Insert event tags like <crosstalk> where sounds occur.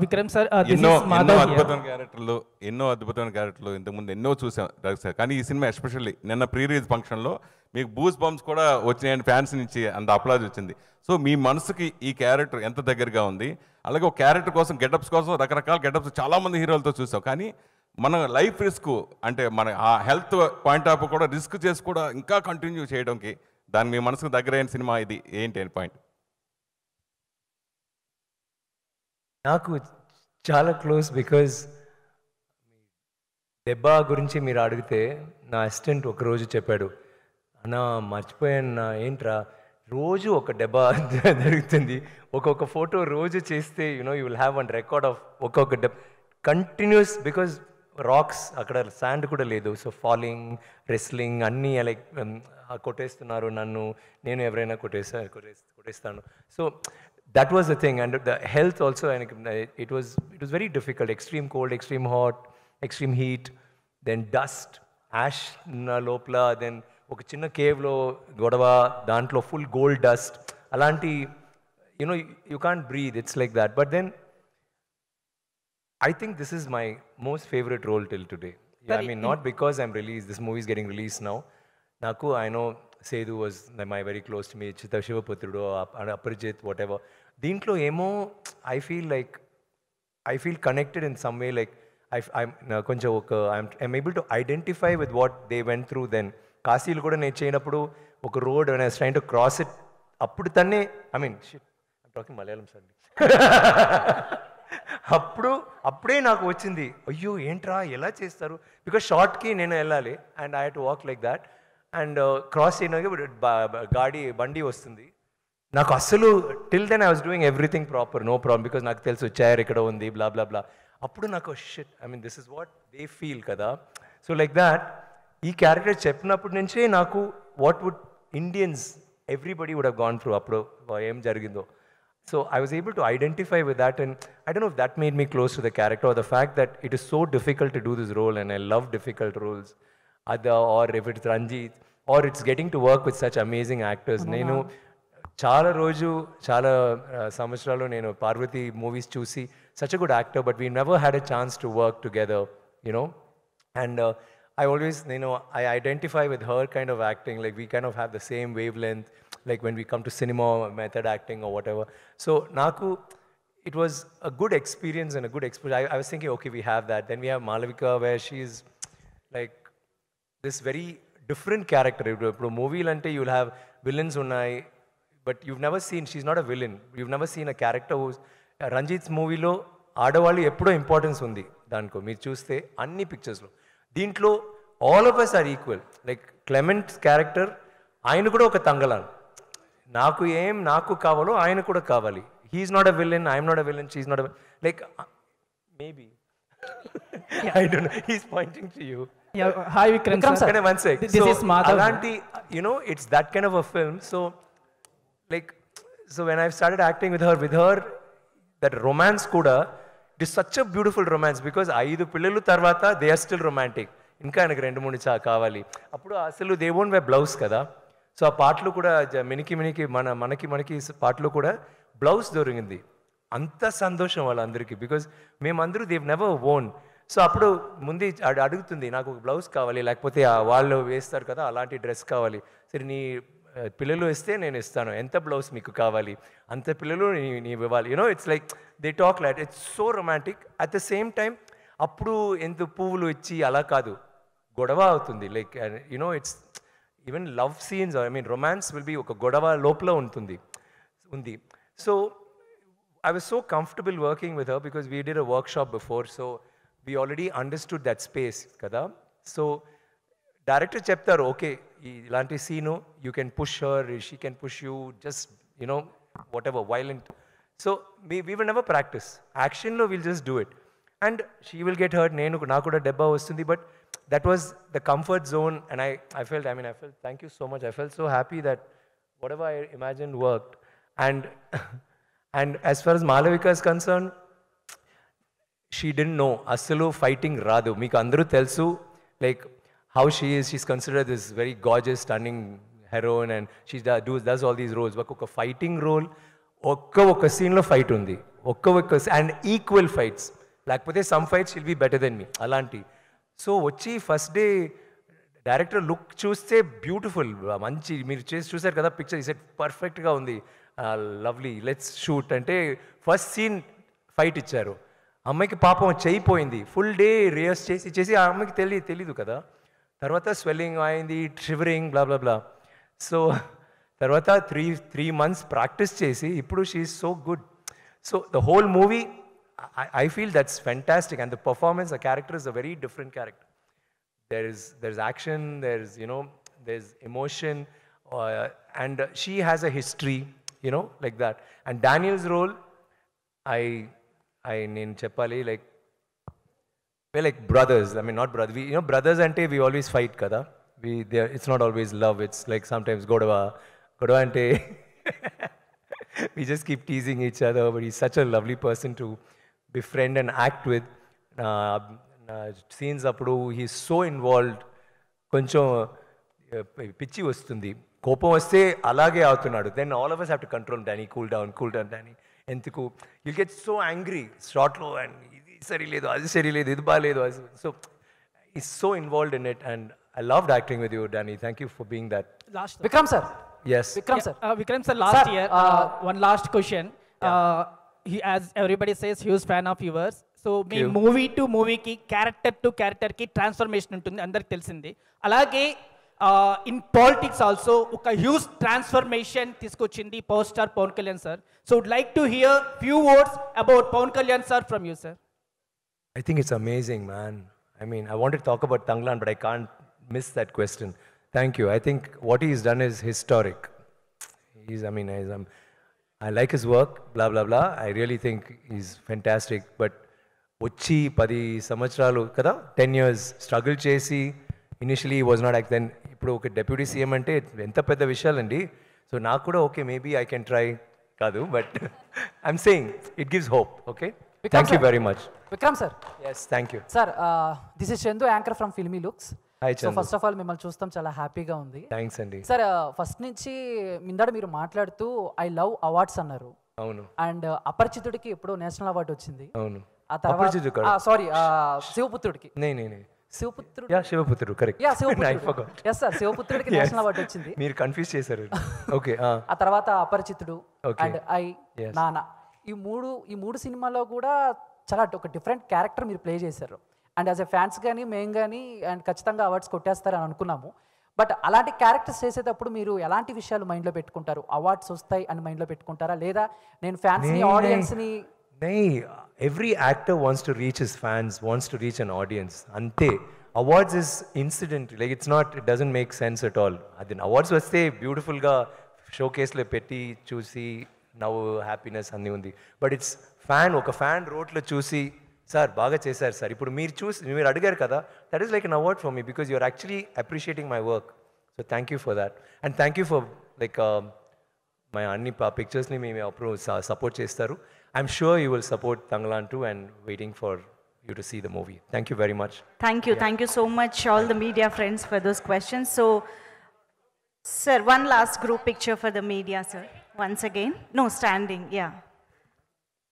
Vikram sir ఎన్నో ఎన్నో అద్భుతమైన క్యారెక్టర్లు ఎన్నో అద్భుతమైన క్యారెక్టర్లు ఇంతకుముందు ఎన్నో చూసాం సార్ కానీ ఈ సినిమా ఎస్పెషల్లీ నిన్న ప్రీ రిలీజ్ ఫంక్షన్లో మీకు బూస్ బాంబ్స్ కూడా వచ్చినాయని ఫ్యాన్స్ నుంచి అంత అప్లాజ్ వచ్చింది సో మీ మనసుకి ఈ క్యారెక్టర్ ఎంత దగ్గరగా ఉంది అలాగే ఒక క్యారెక్టర్ కోసం గెటప్స్ కోసం రకరకాల గెటప్స్ చాలామంది హీరోలతో చూసాం కానీ మన లైఫ్ రిస్క్ అంటే మన ఆ హెల్త్ పాయింట్ ఆఫ్ కూడా రిస్క్ చేసి కూడా ఇంకా కంటిన్యూ చేయడానికి దాని మీ మనసుకు దగ్గరైన సినిమా ఇది ఏంటి అని పాయింట్ నాకు చాలా క్లోజ్ బికాజ్ దెబ్బ గురించి మీరు అడిగితే నా అసిస్టెంట్ ఒకరోజు చెప్పాడు అన్నా మర్చిపోయాను ఏంట్రా రోజు ఒక డెబ్బా <laughs> జరుగుతుంది ఒక్కొక్క ఫోటో రోజు చేస్తే you know you will have one record of ఒక్కొక్క డెబ్ కంటిన్యూస్ బికాజ్ రాక్స్ అక్కడ శాండ్ కూడా లేదు సో ఫాలింగ్ రెస్లింగ్ అన్నీ లైక్ um, కొట్టేస్తున్నారు నన్ను నేను ఎవరైనా కొట్టేస్తా కొట్టేస్తాను so that was the thing. And the health also, it was, it was very difficult. Extreme cold, extreme hot, extreme heat, then dust, ash lopla, then ఒక చిన్న కేవ్లో గొడవ దాంట్లో ఫుల్ గోల్డ్ డస్ట్ అలాంటి you know you can't breathe it's like that but then I think this is my most favourite role till today I mean not because I'm release this movies getting release now నాకు I know Sethu was my very close to me చిత్త Shivaputrudu Aparichit whatever దీంట్లో ఏమో I feel like I feel connected in some way like I కొంచెం ఒక I'm able to identify with what they went through then కాశీలు కూడా నేను చేయనప్పుడు ఒక రోడ్ అనే ట్రైన్ టు క్రాస్ ఇట్ అప్పుడు తన్నే I mean talking Malayalam sir అప్పుడు అప్పుడే నాకు వచ్చింది అయ్యో ఏంట్రా ఎలా చేస్తారు బికాజ్ షార్ట్కి నేను వెళ్ళాలి and I to walk like that and cross uh, చేయడానికి గాడి బండి వస్తుంది నాకు అస్సలు till then I was doing everything proper no problem because నాకు తెలుసు చైర్ ఇక్కడ ఉంది బ్లా బ్లా బ్లా అప్పుడు నాకు shit I mean this is what they feel కదా సో లైక్ దాట్ ఈ క్యారెక్టర్ చెప్పినప్పటి నుంచే నాకు what would Indians everybody would have gone through అప్పుడు ఏం జరిగిందో so I was able to identify with that and I don't know that made me close to the character or the fact that it is so difficult to do this role and I love difficult roles or if it's Ranjit or it's getting to work with such amazing actors. నేను చాలా రోజు చాలా Parvati movies Parvati movies చూసి such a good actor but we never had a chance to work together And and uh, I always, you know, I identify with her kind of acting. Like we kind of have the same wavelength. Like when we come to cinema, method acting or whatever. So Naku, it was a good experience and a good exposure. I, I was thinking, okay, we have that. Then we have Malavika, where she's like this very different character ఇప్పుడు ఇప్పుడు మూవీలు అంటే you'll have villains ఉన్నాయి but you never seen she's not a villain you never seen a character Ranjith's మూవీలో ఆడవాళ్ళు ఎప్పుడో importance ఉంది దానికో మీరు చూస్తే అన్ని పిక్చర్స్లో దీంట్లో all of us are equal like Clement character ఆయన కూడా ఒక తంగలాన్ నాకు ఏం నాకు కావాలో ఆయన కూడా కావాలి he's not a villain I'm not a villain she's not a like maybe I don't he's pointing to you hi Vikram sir one అలాంటి it's that kind of a film so like so when I started acting with her with her that romance కూడా it is such a beautiful romance because ఐదు పిల్లలు తర్వాత they are still romantic ఇంకా ఆయనకు రెండు మూడు చా కావాలి అప్పుడు అసలు దే ఓన్ వే బ్లౌజ్ కదా సో ఆ పాటలు కూడా మినికి మినికి మన మనకి మనకి పాటలు కూడా బ్లౌజ్ దొరికింది అంత సంతోషం వాళ్ళందరికీ బికాజ్ మేమందరూ దేవ్ నెవర్ ఓన్ సో అప్పుడు ముందు అడుగుతుంది నాకు ఒక బ్లౌజ్ కావాలి లేకపోతే వాళ్ళు వేస్తారు కదా అలాంటి డ్రెస్ కావాలి సరే నీ పిల్లలు ఇస్తే నేను ఇస్తాను ఎంత బ్లౌజ్ మీకు కావాలి అంత పిల్లలు నీవు ఇవ్వాలి you know it's like they talk light it's so romantic at the same time అప్పుడు ఎంత పువ్వులు ఇచ్చి అలా కాదు గొడవ అవుతుంది like you know it's even love scenes I mean romance will be ఒక గొడవ లోపల ఉంటుంది ఉంది so I was so comfortable working with her because we did a workshop before so we already understood that space kada so director chapter, okay ilanti you can push her she can push you just you know whatever violent so we, will never practice action lo we'll just do it and she will get hurt nenu na kuda debba vastundi but that was the comfort zone and i i felt i mean i felt thank you so much i felt so happy that whatever i imagined worked and <laughs> and as far as malavika is concerned she didn't know అస్సలు fighting రాదు మీకు అందరూ తెలుసు like how she is she's consider this very gorgeous stunning heroine and she does this all these roles ఒక fighting role ఒక్క ఒక్క సీన్లో fight ఉంది ఒక్క ఒక్క అండ్ ఈక్వల్ ఫైట్స్ లేకపోతే some fights will be better then me అలాంటి so వచ్చి ఫస్ట్ డే డైరెక్టర్ లుక్ చూస్తే బ్యూటిఫుల్ మంచి మీరు చేసి చూశారు కదా పిక్చర్ ఇసెట్ పర్ఫెక్ట్గా ఉంది లవ్లీ లెట్స్ షూట్ అంటే ఫస్ట్ సీన్ ఫైట్ ఇచ్చారు అమ్మాయికి పాపం చేయిపోయింది ఫుల్ డే రిహర్స్ చేసి చేసి ఆ అమ్మాయికి తెలియదు తెలీదు కదా తర్వాత స్వెల్లింగ్ అయింది ట్రివరింగ్ బ్లా బ్లా బ్లా సో తర్వాత త్రీ త్రీ మంత్స్ ప్రాక్టీస్ చేసి ఇప్పుడు she so good so the whole movie I feel that's fantastic and the performance the character is a very different character there is there is action there is you know there is emotion and she has a history you know like that and Daniel's role I I mean, Chapali, like, we're like brothers. I mean, not brothers. We, you know, brothers ante, we always fight, kada. We, it's not always love. It's like sometimes Godava. Godava ante. we just keep teasing each other, but he's such a lovely person to befriend and act with. Uh, scenes apadu, he's so involved. Koncho, pichi vastundi. Kopo vaste, alage Then all of us have to control Danny, cool down, cool down, Danny. ఎందుకు you get so angry షార్ట్లో and ఇది సరిలేదు అది సరిలేదు ఇది బాగాలేదు అది so is so involved in it and I love acting with your Danny thank you for being that last Vikram sir yes Vikram sir Vikram sir last year one last question he as everybody says huge fan of yours so మీ movie to మూవీకి character to క్యారెక్టర్కి transformation ఉంటుంది అందరికి తెలిసింది అలాగే Uh, in politics also a huge transformation This is poster Chindi kalyan sir so I would like to hear few words about pawn from you sir i think it's amazing man i mean i wanted to talk about tanglan but i can't miss that question thank you i think what he's done is historic he's i mean um, i like his work blah blah blah i really think he's fantastic but వచ్చి పది సంవత్సరాలు కదా ten years struggle చేసి Initially, was not యాక్ then ఇప్పుడు ఒక deputy CM అంటే ఎంత పెద్ద విషయాలండి సో నాకు కూడా okay maybe I can try కాదు but I'm saying it gives hope okay thank you very much Vikram sir yes thank you sir this is Chandu anchor from filmy looks so first of all మిమ్మల్ని చూస్తాం చాలా హ్యాపీగా ఉంది thanks అండి sir first నుంచి ఇందాడ మీరు మాట్లాడుతూ ఐ లవ్ అవార్డ్స్ అన్నారు అవును అండ్ అపరిచితుడికి ఎప్పుడో నేషనల్ అవార్డు వచ్చింది అవును ఆ తర్వాత సారీ శివపుత్రుడికి నేను Sivaputrudu yeah Sivaputrudu correct yeah Sivaputrudu yes <laughs> sir శివపుత్రుడికి నేషనల్ అవార్డు వచ్చింది మీరు కన్ఫ్యూజ్ చేశారు ఓకే <laughs> uh. ఆ తర్వాత అపరిచితుడు అండ్ ఐ నానా ఈ మూడు ఈ మూడు సినిమాలో కూడా చాలా ఒక డిఫరెంట్ క్యారెక్టర్ మీరు ప్లే చేశారు అండ్ యాజ్ ఎ ఫ్యాన్స్ కానీ మేము కానీ అండ్ ఖచ్చితంగా అవార్డ్స్ కొట్టేస్తారని అనుకున్నాము బట్ అలాంటి క్యారెక్టర్స్ చేసేటప్పుడు మీరు ఎలాంటి విషయాలు మైండ్లో పెట్టుకుంటారు అవార్డ్స్ వస్తాయి అని మైండ్లో పెట్టుకుంటారా లేదా నేను ఫ్యాన్స్ని ఆడియన్స్ని Nay, every actor wants to reach his fans, wants to reach an audience. Ante. Awards is incident like it's not it doesn't make sense at all అది అవార్డ్స్ వస్తే బ్యూటిఫుల్గా షో కేసులో పెట్టి చూసి నవ్వు హ్యాపీనెస్ అన్నీ ఉంది బట్ ఇట్స్ ఫ్యాన్ ఒక ఫ్యాన్ రోడ్లో చూసి సార్ బాగా చేశారు సార్ ఇప్పుడు మీరు చూసి మీరు అడిగారు కదా that is like an award for me because you're actually appreciating my work so thank you for that and thank you for like pictures, అన్ని me, మేము అప్రూవ్ support చేస్తారు I'm sure you will support Thangalaan too and waiting for you to see the movie. Thank you very much. Thank you. Yeah. Thank you so much, all the media friends, for those questions. So, sir, one last group picture for the media, sir. Once again. No, standing. Yeah.